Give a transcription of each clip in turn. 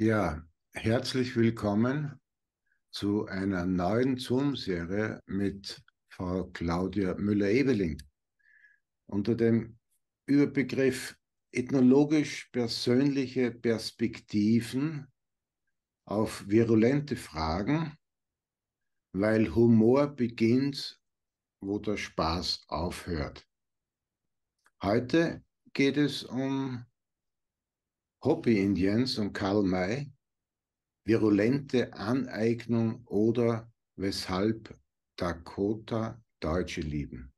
Ja, herzlich willkommen zu einer neuen Zoom-Serie mit Frau Claudia Müller-Ebeling. Unter dem Überbegriff ethnologisch persönliche Perspektiven auf virulente Fragen, weil Humor beginnt, wo der Spaß aufhört. Heute geht es um hobby indians und Karl May, virulente Aneignung oder weshalb Dakota Deutsche lieben.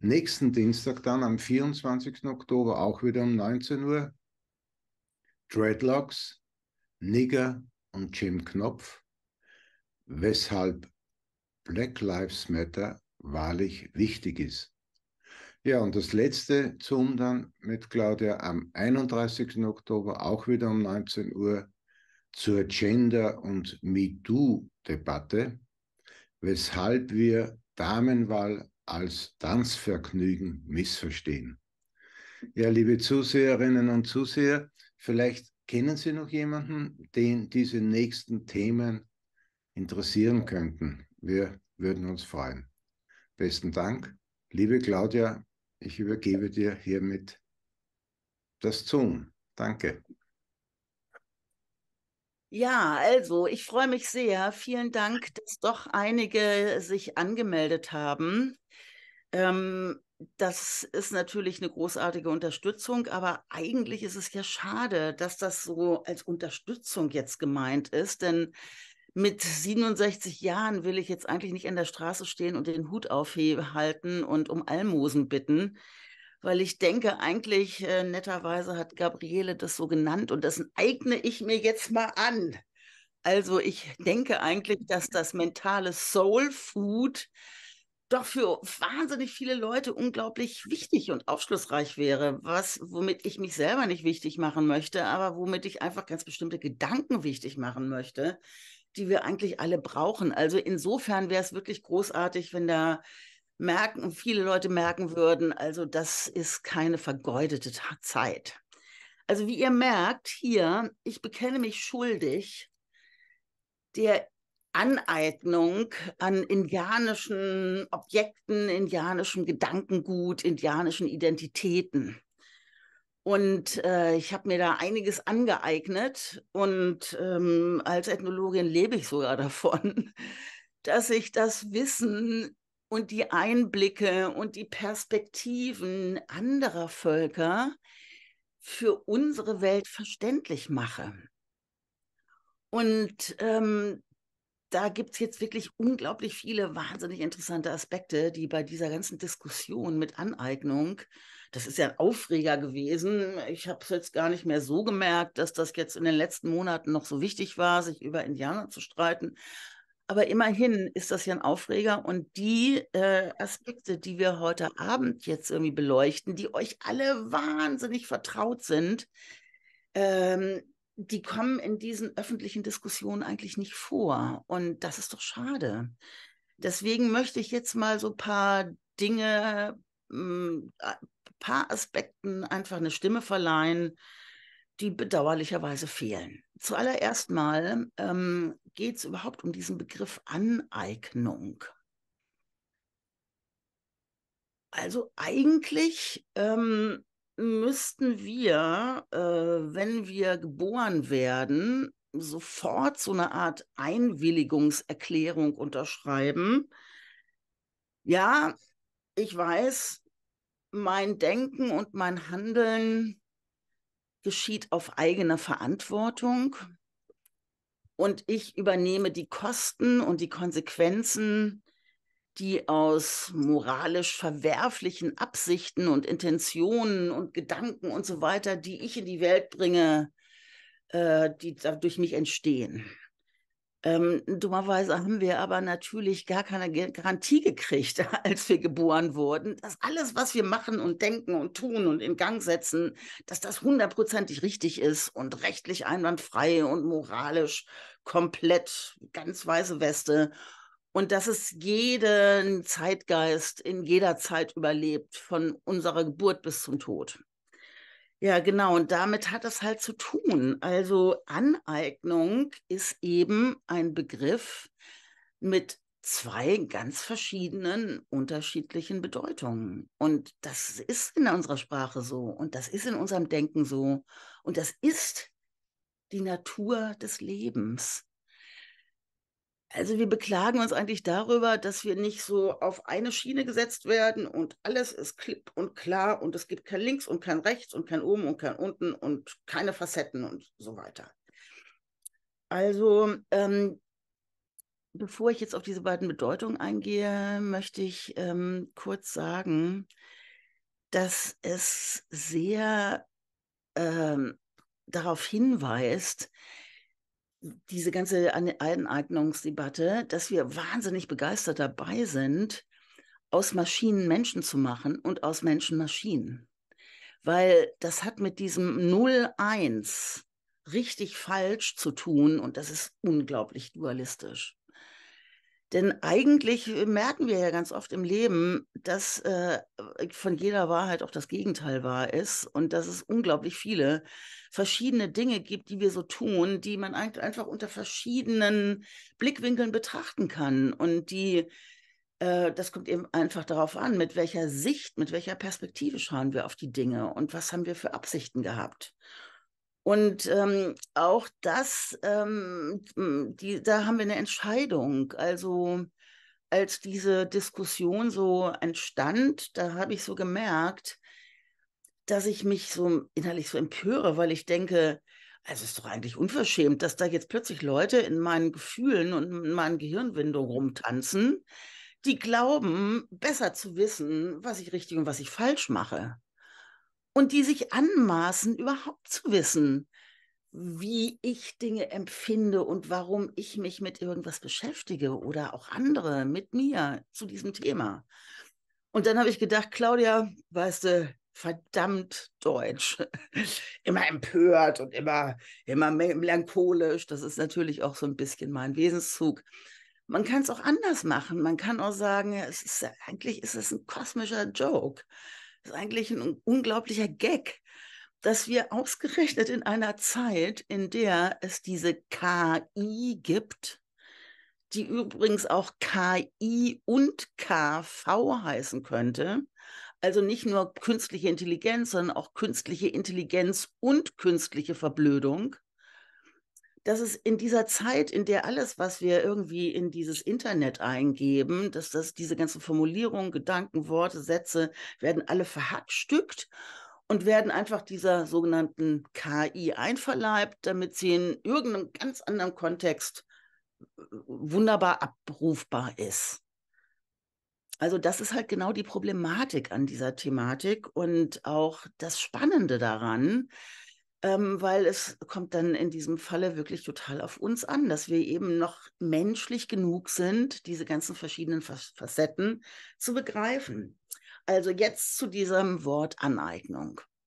Nächsten Dienstag dann am 24. Oktober auch wieder um 19 Uhr Dreadlocks, Nigger und Jim Knopf, weshalb Black Lives Matter wahrlich wichtig ist. Ja, und das letzte Zoom dann mit Claudia am 31. Oktober, auch wieder um 19 Uhr, zur Gender- und MeToo-Debatte, weshalb wir Damenwahl als Tanzvergnügen missverstehen. Ja, liebe Zuseherinnen und Zuseher, vielleicht kennen Sie noch jemanden, den diese nächsten Themen interessieren könnten. Wir würden uns freuen. Besten Dank, liebe Claudia, ich übergebe dir hiermit das Zoom. Danke. Ja, also ich freue mich sehr. Vielen Dank, dass doch einige sich angemeldet haben. Ähm, das ist natürlich eine großartige Unterstützung, aber eigentlich ist es ja schade, dass das so als Unterstützung jetzt gemeint ist, denn mit 67 Jahren will ich jetzt eigentlich nicht an der Straße stehen und den Hut aufhalten und um Almosen bitten, weil ich denke, eigentlich äh, netterweise hat Gabriele das so genannt und das eigne ich mir jetzt mal an. Also ich denke eigentlich, dass das mentale Soul Food doch für wahnsinnig viele Leute unglaublich wichtig und aufschlussreich wäre, was womit ich mich selber nicht wichtig machen möchte, aber womit ich einfach ganz bestimmte Gedanken wichtig machen möchte, die wir eigentlich alle brauchen. Also insofern wäre es wirklich großartig, wenn da merken, viele Leute merken würden, also das ist keine vergeudete Zeit. Also wie ihr merkt hier, ich bekenne mich schuldig der Aneignung an indianischen Objekten, indianischem Gedankengut, indianischen Identitäten. Und äh, ich habe mir da einiges angeeignet und ähm, als Ethnologin lebe ich sogar davon, dass ich das Wissen und die Einblicke und die Perspektiven anderer Völker für unsere Welt verständlich mache. Und ähm, da gibt es jetzt wirklich unglaublich viele wahnsinnig interessante Aspekte, die bei dieser ganzen Diskussion mit Aneignung, das ist ja ein Aufreger gewesen. Ich habe es jetzt gar nicht mehr so gemerkt, dass das jetzt in den letzten Monaten noch so wichtig war, sich über Indianer zu streiten. Aber immerhin ist das ja ein Aufreger und die äh, Aspekte, die wir heute Abend jetzt irgendwie beleuchten, die euch alle wahnsinnig vertraut sind, ähm, die kommen in diesen öffentlichen Diskussionen eigentlich nicht vor. Und das ist doch schade. Deswegen möchte ich jetzt mal so ein paar Dinge, ein hm, paar Aspekten einfach eine Stimme verleihen, die bedauerlicherweise fehlen. Zuallererst mal ähm, geht es überhaupt um diesen Begriff Aneignung. Also eigentlich ähm, müssten wir, äh, wenn wir geboren werden, sofort so eine Art Einwilligungserklärung unterschreiben. Ja, ich weiß, mein Denken und mein Handeln geschieht auf eigene Verantwortung und ich übernehme die Kosten und die Konsequenzen die aus moralisch verwerflichen Absichten und Intentionen und Gedanken und so weiter, die ich in die Welt bringe, äh, die durch mich entstehen. Ähm, dummerweise haben wir aber natürlich gar keine Garantie gekriegt, als wir geboren wurden, dass alles, was wir machen und denken und tun und in Gang setzen, dass das hundertprozentig richtig ist und rechtlich einwandfrei und moralisch komplett ganz weiße Weste und dass es jeden Zeitgeist in jeder Zeit überlebt, von unserer Geburt bis zum Tod. Ja, genau. Und damit hat es halt zu tun. Also Aneignung ist eben ein Begriff mit zwei ganz verschiedenen, unterschiedlichen Bedeutungen. Und das ist in unserer Sprache so. Und das ist in unserem Denken so. Und das ist die Natur des Lebens. Also wir beklagen uns eigentlich darüber, dass wir nicht so auf eine Schiene gesetzt werden und alles ist klipp und klar und es gibt kein Links und kein Rechts und kein Oben und kein Unten und keine Facetten und so weiter. Also ähm, bevor ich jetzt auf diese beiden Bedeutungen eingehe, möchte ich ähm, kurz sagen, dass es sehr ähm, darauf hinweist, diese ganze Aneignungsdebatte, dass wir wahnsinnig begeistert dabei sind, aus Maschinen Menschen zu machen und aus Menschen Maschinen. Weil das hat mit diesem 0-1 richtig falsch zu tun und das ist unglaublich dualistisch. Denn eigentlich äh, merken wir ja ganz oft im Leben, dass äh, äh, von jeder Wahrheit auch das Gegenteil wahr ist und dass es unglaublich viele verschiedene Dinge gibt, die wir so tun, die man einfach unter verschiedenen Blickwinkeln betrachten kann und die äh, das kommt eben einfach darauf an, mit welcher Sicht, mit welcher Perspektive schauen wir auf die Dinge und was haben wir für Absichten gehabt. Und ähm, auch das, ähm, die, da haben wir eine Entscheidung. Also als diese Diskussion so entstand, da habe ich so gemerkt, dass ich mich so innerlich so empöre, weil ich denke, also es ist doch eigentlich unverschämt, dass da jetzt plötzlich Leute in meinen Gefühlen und in meinen Gehirnwindungen rumtanzen, die glauben, besser zu wissen, was ich richtig und was ich falsch mache und die sich anmaßen, überhaupt zu wissen, wie ich Dinge empfinde und warum ich mich mit irgendwas beschäftige oder auch andere mit mir zu diesem Thema. Und dann habe ich gedacht, Claudia, weißt du, verdammt deutsch. immer empört und immer, immer melancholisch. Das ist natürlich auch so ein bisschen mein Wesenszug. Man kann es auch anders machen. Man kann auch sagen, es ist, eigentlich ist es ein kosmischer Joke. Das ist eigentlich ein unglaublicher Gag, dass wir ausgerechnet in einer Zeit, in der es diese KI gibt, die übrigens auch KI und KV heißen könnte, also nicht nur künstliche Intelligenz, sondern auch künstliche Intelligenz und künstliche Verblödung, dass es in dieser Zeit, in der alles, was wir irgendwie in dieses Internet eingeben, dass das diese ganzen Formulierungen, Gedanken, Worte, Sätze werden alle verhackstückt und werden einfach dieser sogenannten KI einverleibt, damit sie in irgendeinem ganz anderen Kontext wunderbar abrufbar ist. Also das ist halt genau die Problematik an dieser Thematik und auch das Spannende daran, ähm, weil es kommt dann in diesem Falle wirklich total auf uns an, dass wir eben noch menschlich genug sind, diese ganzen verschiedenen Facetten zu begreifen. Also jetzt zu diesem Wort Aneignung.